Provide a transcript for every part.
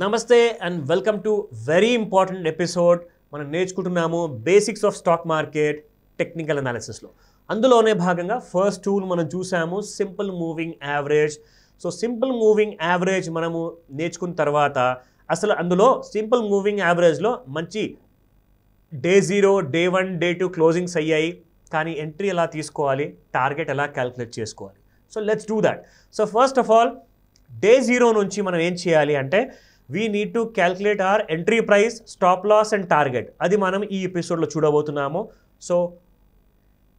నమస్తే and welcome to very important episode మనం నేర్చుకుంటున్నాము basics of stock market technical అనాలిసిస్లో అందులోనే భాగంగా ఫస్ట్ టూల్ మనం చూసాము simple moving average so simple moving average మనము నేర్చుకున్న తర్వాత అసలు అందులో సింపుల్ మూవింగ్ యావరేజ్లో మంచి day zero day one day two closings అయ్యాయి కానీ ఎంట్రీ ఎలా తీసుకోవాలి టార్గెట్ ఎలా క్యాల్కులేట్ చేసుకోవాలి so let's do that so first of all day zero నుంచి మనం ఏం చేయాలి అంటే we need to calculate our entry price stop loss and target అది మనం ఈ ఎపిసోడ్లో చూడబోతున్నాము సో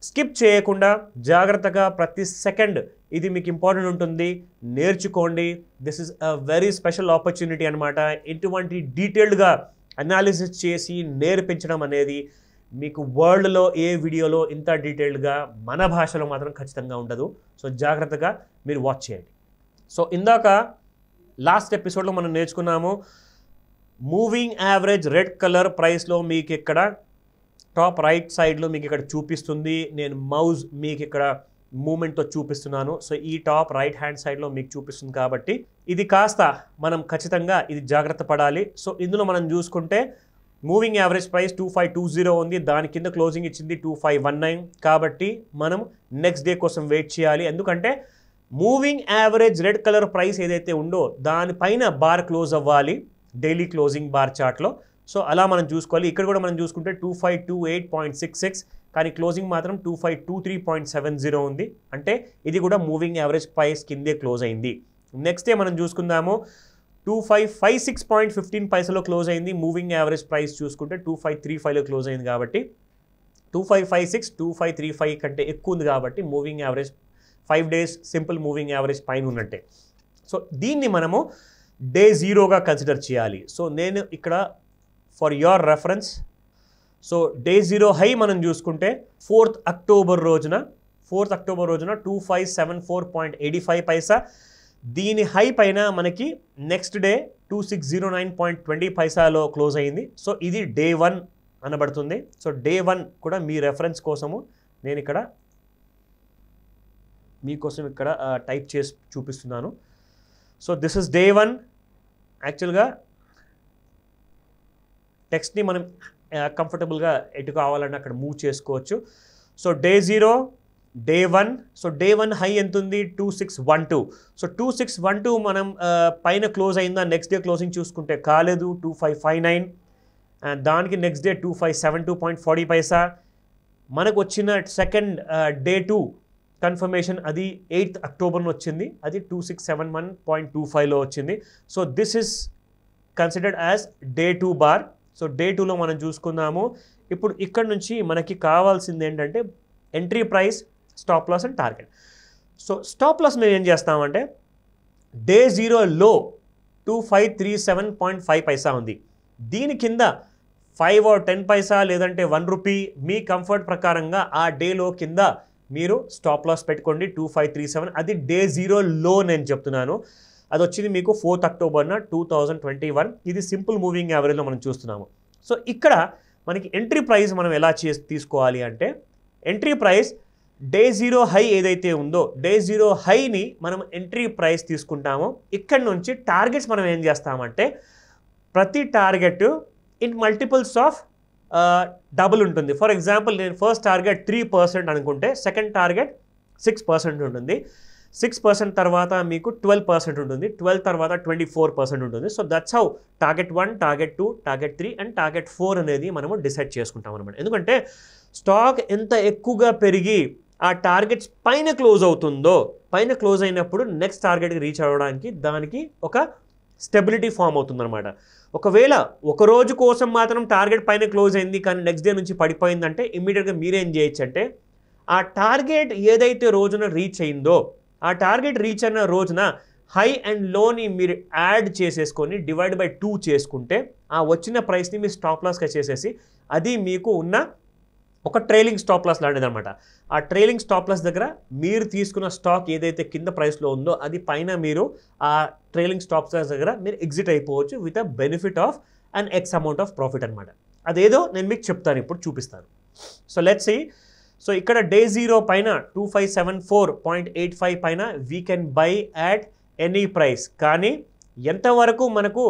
స్కిప్ చేయకుండా జాగ్రత్తగా ప్రతి సెకండ్ ఇది మీకు ఇంపార్టెంట్ ఉంటుంది నేర్చుకోండి this is a very special opportunity అనమాట ఎటువంటి డీటెయిల్డ్గా అనాలిసిస్ చేసి నేర్పించడం అనేది మీకు వరల్డ్లో ఏ వీడియోలో ఇంత డీటెయిల్డ్గా మన భాషలో మాత్రం ఖచ్చితంగా ఉండదు సో జాగ్రత్తగా మీరు వాచ్ చేయండి సో ఇందాక లాస్ట్ ఎపిసోడ్లో మనం నేర్చుకున్నాము మూవింగ్ యావరేజ్ రెడ్ కలర్ ప్రైస్లో మీకు ఇక్కడ టాప్ రైట్ సైడ్లో మీకు ఇక్కడ చూపిస్తుంది నేను మౌజ్ మీకు ఇక్కడ మూమెంట్తో చూపిస్తున్నాను సో ఈ టాప్ రైట్ హ్యాండ్ సైడ్లో మీకు చూపిస్తుంది కాబట్టి ఇది కాస్త మనం ఖచ్చితంగా ఇది జాగ్రత్త పడాలి సో ఇందులో మనం చూసుకుంటే moving average price two five two zero ఉంది దాని కింద క్లోజింగ్ ఇచ్చింది టూ ఫైవ్ వన్ నైన్ కాబట్టి మనం నెక్స్ట్ డే కోసం వెయిట్ చేయాలి ఎందుకంటే moving average red colour price ఏదైతే ఉందో దానిపైన బార్ క్లోజ్ అవ్వాలి డైలీ క్లోజింగ్ బార్ చార్ట్లో సో అలా మనం చూసుకోవాలి ఇక్కడ కూడా మనం చూసుకుంటే two five two eight point six six కానీ క్లోజింగ్ మాత్రం two five two three point seven zero ఉంది అంటే ఇది కూడా మూవింగ్ యావరేజ్ ప్రైస్ కిందే క్లోజ్ అయింది నెక్స్ట్ డే మనం చూసుకుందాము two five five six point fifteen పైసలో క్లోజ్ అయింది మూవింగ్ యావరేజ్ ప్రైస్ చూసుకుంటే టూ ఫైవ్ త్రీ ఫైవ్లో క్లోజ్ అయింది కాబట్టి two five five six two five three five కంటే ఎక్కువ ఉంది కాబట్టి moving average five days simple moving average పైన ఉన్నట్టే సో దీన్ని మనము డే జీరోగా కన్సిడర్ చేయాలి సో నేను ఇక్కడ for your reference so day zero high మనం చూసుకుంటే ఫోర్త్ అక్టోబర్ రోజున ఫోర్త్ అక్టోబర్ రోజున two five seven four point eighty five పైసా దీని హై పైన మనకి next day two six zero nine point twenty పైసాలో క్లోజ్ అయింది సో ఇది డే వన్ అనబడుతుంది సో డే వన్ కూడా మీ రెఫరెన్స్ కోసము నేను ఇక్కడ మీకోసం ఇక్కడ టైప్ చేసి చూపిస్తున్నాను so this is day one యాక్చువల్గా టెక్స్ట్ని మనం కంఫర్టబుల్గా ఎటు కావాలని అక్కడ మూవ్ చేసుకోవచ్చు so day zero day one so day one high ఎంత ఉంది two six one two so two six one two మనం పైన క్లోజ్ అయిందా నెక్స్ట్ డే క్లోజింగ్ చూసుకుంటే కాలేదు two five five nine and దానికి next day two five seven two point forty పైసా మనకు వచ్చిన సెకండ్ డే టూ కన్ఫర్మేషన్ అది ఎయిత్ అక్టోబర్ను వచ్చింది అది two six seven one point two ఫైవ్లో వచ్చింది so this is considered as day two bar so day టూలో మనం చూసుకుందాము ఇప్పుడు ఇక్కడ నుంచి మనకి కావాల్సింది ఏంటంటే entry price stop loss and target so stop loss మేము ఏం చేస్తామంటే డే జీరో లో two five three seven point five పైసా ఉంది దీని కింద ఫైవ్ ఆర్ టెన్ పైసా లేదంటే వన్ రూపీ మీ కంఫర్ట్ ప్రకారంగా ఆ డేలో కింద మీరు స్టాప్ లాస్ పెట్టుకోండి టూ ఫైవ్ త్రీ సెవెన్ అది డే జీరో లో నేను చెప్తున్నాను అది వచ్చింది మీకు ఫోర్త్ అక్టోబర్న టూ థౌజండ్ ట్వంటీ వన్ ఇది సింపుల్ మూవింగ్ యావరేజ్లో మనం చూస్తున్నాము సో ఇక్కడ మనకి ఎంట్రీ ప్రైస్ మనం ఎలా చే తీసుకోవాలి అంటే entry price day zero high ఏదైతే ఉందో డే జీరో హైని మనం ఎంట్రీ ప్రైస్ తీసుకుంటామో ఇక్కడ నుంచి టార్గెట్స్ మనం ఏం చేస్తామంటే ప్రతి target in multiples of double ఉంటుంది ఫర్ ఎగ్జాంపుల్ నేను ఫస్ట్ టార్గెట్ త్రీ పర్సెంట్ అనుకుంటే సెకండ్ టార్గెట్ సిక్స్ పర్సెంట్ ఉంటుంది సిక్స్ పర్సెంట్ తర్వాత మీకు ట్వెల్వ్ పర్సెంట్ ఉంటుంది ట్వెల్వ్ తర్వాత ట్వంటీ ఫోర్ పర్సెంట్ ఉంటుంది so that's how target one target two target three and target four అనేది మనము డిసైడ్ చేసుకుంటాం అనమాట ఎందుకంటే స్టాక్ ఎంత ఎక్కువగా పెరిగి ఆ టార్గెట్స్ పైన క్లోజ్ అవుతుందో పైన క్లోజ్ అయినప్పుడు నెక్స్ట్ టార్గెట్కి రీచ్ అవ్వడానికి దానికి ఒక స్టెబిలిటీ ఫామ్ అవుతుందన్నమాట ఒకవేళ ఒక రోజు కోసం మాత్రం టార్గెట్ పైన క్లోజ్ అయింది కానీ నెక్స్ట్ డే నుంచి పడిపోయిందంటే ఇమ్మీడియట్గా మీరేం చేయొచ్చు అంటే ఆ టార్గెట్ ఏదైతే రోజున రీచ్ అయిందో ఆ టార్గెట్ రీచ్ అయిన రోజున హై అండ్ లోని మీరు యాడ్ చేసేసుకొని డివైడ్ బై టూ చేసుకుంటే ఆ వచ్చిన ప్రైస్ని మీరు స్టాప్ లాస్గా చేసేసి అది మీకు ఉన్న ఒక ట్రైలింగ్ స్టాప్ లాస్ అనమాట ఆ ట్రైలింగ్ స్టాప్ లాస్ దగ్గర మీరు తీసుకున్న స్టాక్ ఏదైతే కింద ప్రైస్లో ఉందో అది పైన మీరు ఆ ట్రైలింగ్ స్టాప్ లాస్ దగ్గర మీరు ఎగ్జిట్ అయిపోవచ్చు with a benefit of and x amount of profit అనమాట అదేదో నేను మీకు చెప్తాను ఇప్పుడు చూపిస్తాను సో లెట్స్ ఈ సో ఇక్కడ డే జీరో పైన two five seven four point eight five పైన we can buy at any price కానీ ఎంతవరకు మనకు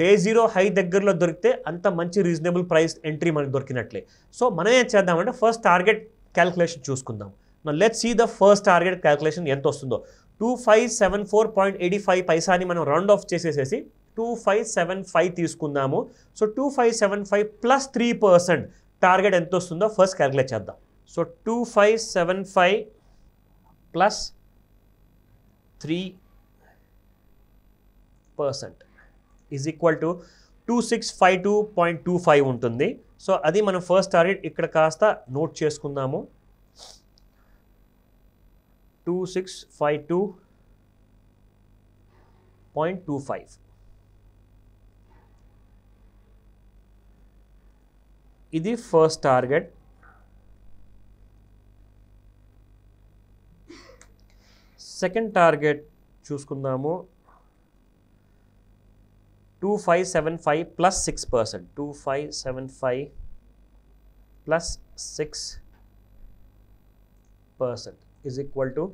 డే జీరో హై దగ్గరలో దొరికితే అంత మంచి రీజనబుల్ ప్రైస్ ఎంట్రీ మనకు దొరికినట్లే సో మనం ఏం చేద్దామంటే ఫస్ట్ టార్గెట్ క్యాల్కులేషన్ చూసుకుందాం మనం let see the first target calculation ఎంత వస్తుందో two five seven four point eighty five పైసాని మనం రౌండ్ ఆఫ్ చేసేసేసి టూ ఫైవ్ సెవెన్ ఫైవ్ తీసుకుందాము so two five seven five plus three percent target ఎంత వస్తుందో ఫస్ట్ క్యాల్కులేట్ చేద్దాం so two five seven five plus three percent is equal to two six five two point two five ఉంటుంది so అది మనం first target ఇక్కడ కాస్త note చేసుకుందాము two six five two point two five ఇది first target second target చూసుకుందాము 2575 plus 6 percent 2575 plus 6 percent is equal to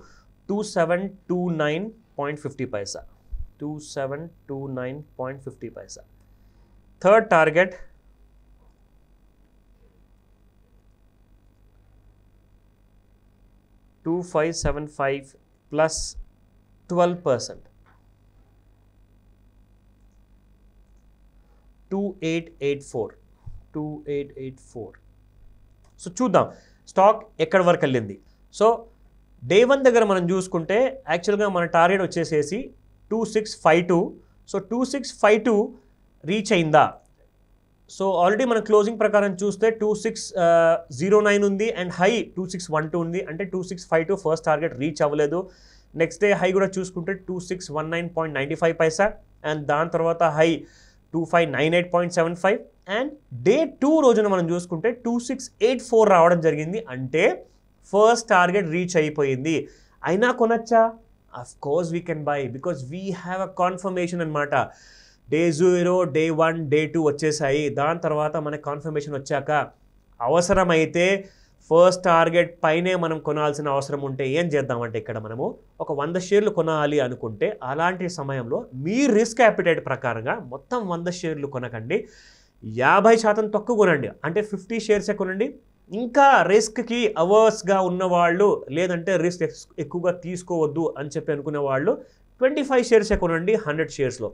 2729.50 paisa 2729.50 paisa third target Two five seven five plus twelve percent. 2884 so చూద్దాం stock ఎక్కడి వరకు వెళ్ళింది so day one దగ్గర మనం చూసుకుంటే యాక్చువల్గా మన టార్గెట్ వచ్చేసేసి two six five two so two six five two reach అయిందా సో ఆల్రెడీ మన క్లోజింగ్ ప్రకారం చూస్తే టూ సిక్స్ జీరో నైన్ ఉంది and high two six one two ఉంది అంటే two six five two first target reach అవ్వలేదు next day high కూడా చూసుకుంటే two six one nine point ninety five paisa and దాని తర్వాత high two five nine eight point seven five and day two రోజున మనం చూసుకుంటే టూ సిక్స్ ఎయిట్ ఫోర్ రావడం జరిగింది అంటే ఫస్ట్ టార్గెట్ రీచ్ అయిపోయింది అయినా కొనచ్చా of course we can buy because we have a confirmation అనమాట day zero day one day two వచ్చేసాయి దాని తర్వాత మనకి కాన్ఫర్మేషన్ వచ్చాక అవసరమైతే ఫస్ట్ టార్గెట్ పైనే మనం కొనాల్సిన అవసరం ఉంటే ఏం చేద్దామంటే ఇక్కడ మనము ఒక వంద షేర్లు కొనాలి అనుకుంటే అలాంటి సమయంలో మీ రిస్క్ యాపిటైట్ ప్రకారంగా మొత్తం వంద షేర్లు కొనకండి యాభై శాతం తక్కువ కొనండి అంటే ఫిఫ్టీ షేర్సే కొనండి ఇంకా రిస్క్కి అవర్స్గా ఉన్నవాళ్ళు లేదంటే రిస్క్ ఎక్కువగా తీసుకోవద్దు అని చెప్పి అనుకునే వాళ్ళు ట్వంటీ ఫైవ్ షేర్సే కొనండి హండ్రెడ్ షేర్స్లో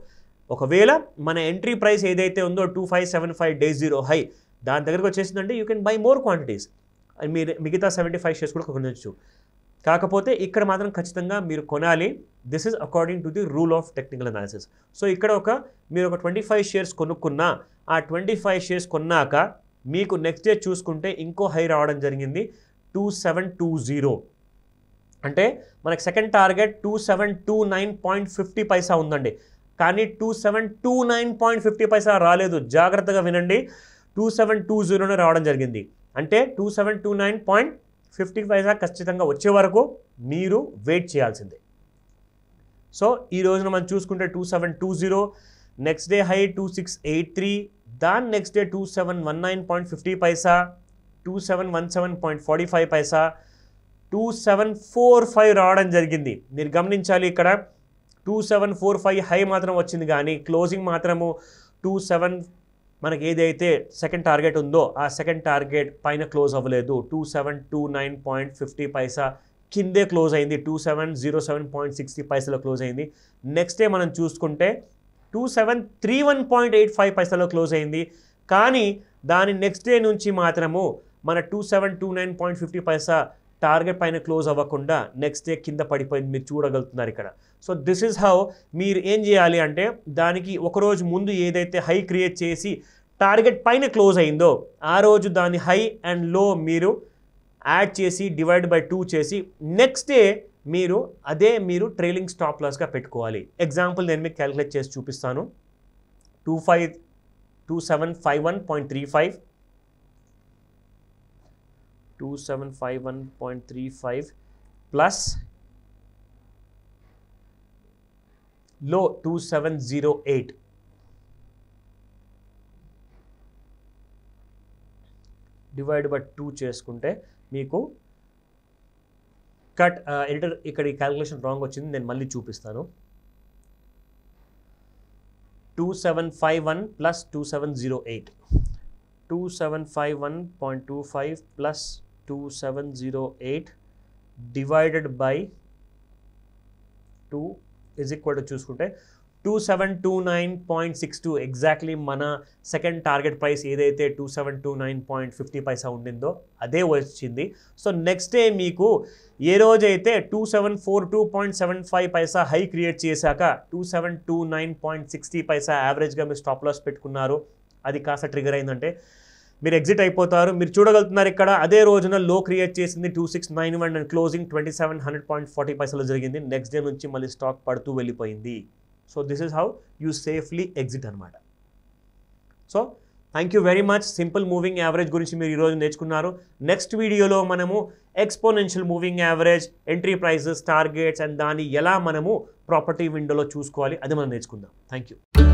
ఒకవేళ మన ఎంట్రీ ప్రైస్ ఏదైతే ఉందో two five seven five day zero high దాని దగ్గరకు వచ్చేసిందంటే you can buy more quantities మీరు మిగతా సెవెంటీ ఫైవ్ షేర్స్ కూడా కొనచ్చు కాకపోతే ఇక్కడ మాత్రం ఖచ్చితంగా మీరు కొనాలి this is according to the rule of technical analysis so ఇక్కడ ఒక మీరు ఒక ట్వంటీ ఫైవ్ షేర్స్ కొనుక్కున్నా ఆ ట్వంటీ ఫైవ్ షేర్స్ కొన్నాక మీకు నెక్స్ట్ ఇయర్ చూసుకుంటే ఇంకో హై రావడం జరిగింది టూ సెవెన్ టూ జీరో అంటే మనకి second target two seven two nine point fifty paisa ఉందండి కానీ two seven two nine point fifty paisa రాలేదు జాగ్రత్తగా వినండి టూ సెవెన్ టూ జీరోనే రావడం జరిగింది అంటే two seven two nine point fifty paisa ఖచ్చితంగా వచ్చే వరకు మీరు వెయిట్ చేయాల్సిందే సో ఈ రోజున మనం చూసుకుంటే two seven two zero next day high two six eight three దాని next day two seven one nine point fifty paisa two seven one seven point forty five paisa two seven four five రావడం జరిగింది మీరు గమనించాలి ఇక్కడ two seven four five high మాత్రం వచ్చింది కానీ closing మాత్రము టూ సెవెన్ మనకి ఏదైతే సెకండ్ టార్గెట్ ఉందో ఆ సెకండ్ టార్గెట్ పైన క్లోజ్ అవ్వలేదు two seven two nine point fifty paisa కిందే క్లోజ్ అయింది two seven zero seven point sixty పైసలో క్లోజ్ అయింది నెక్స్ట్ డే మనం చూసుకుంటే two seven three one point eight five పైసలో క్లోజ్ అయింది కానీ దాని నెక్స్ట్ డే నుంచి మాత్రము మన two seven two nine point fifty paisa target పైన క్లోజ్ అవ్వకుండా నెక్స్ట్ డే కింద పడిపోయింది మీరు చూడగలుగుతున్నారు ఇక్కడ సో దిస్ ఈజ్ హౌ మీరు ఏం చేయాలి అంటే దానికి ఒకరోజు ముందు ఏదైతే హై క్రియేట్ చేసి టార్గెట్ పైన క్లోజ్ అయిందో ఆ రోజు దాని హై అండ్ లో మీరు యాడ్ చేసి డివైడ్ బై టూ చేసి నెక్స్ట్ డే మీరు అదే మీరు ట్రైలింగ్ స్టాప్ లాస్గా పెట్టుకోవాలి ఎగ్జాంపుల్ నేను మీకు క్యాలిక్యులేట్ చేసి చూపిస్తాను two five two seven five one point three five 2751.35 plus low 2708 divide by two చేసుకుంటే మీకు కట్ ఎడిటర్ uh, ఇక్కడ ఈ క్యాలిక్యులేషన్ రాంగ్ వచ్చింది నేను మళ్ళీ చూపిస్తాను two seven five one plus two seven zero eight two seven five one point two five plus 2708 divided by two is equal to చూసుకుంటే two seven two nine point six two exactly మన second target price ఏదైతే two seven two nine point fifty paisa ఉండిందో అదే వచ్చింది so next day మీకు ఏ రోజైతే two seven four two point seven five paisa high create చేశాక two seven two nine point sixty paisa యావరేజ్గా మీరు స్టాప్ లాస్ పెట్టుకున్నారు అది కాస్త ట్రిగర్ అయిందంటే మీరు ఎగ్జిట్ అయిపోతారు మీరు చూడగలుగుతున్నారు ఇక్కడ అదే రోజున లో క్రియేట్ చేసింది two six nine one and closing twenty seven hundred point forty పైసలు జరిగింది నెక్స్ట్ డే నుంచి మళ్ళీ స్టాక్ పడుతూ వెళ్ళిపోయింది so this is how you safely exit అనమాట so thank you very much simple moving average గురించి మీరు ఈరోజు నేర్చుకున్నారు నెక్స్ట్ వీడియోలో మనము exponential moving average entry prices targets and దాన్ని ఎలా మనము ప్రాపర్టీ విండోలో చూసుకోవాలి అది మనం నేర్చుకుందాం థ్యాంక్ యూ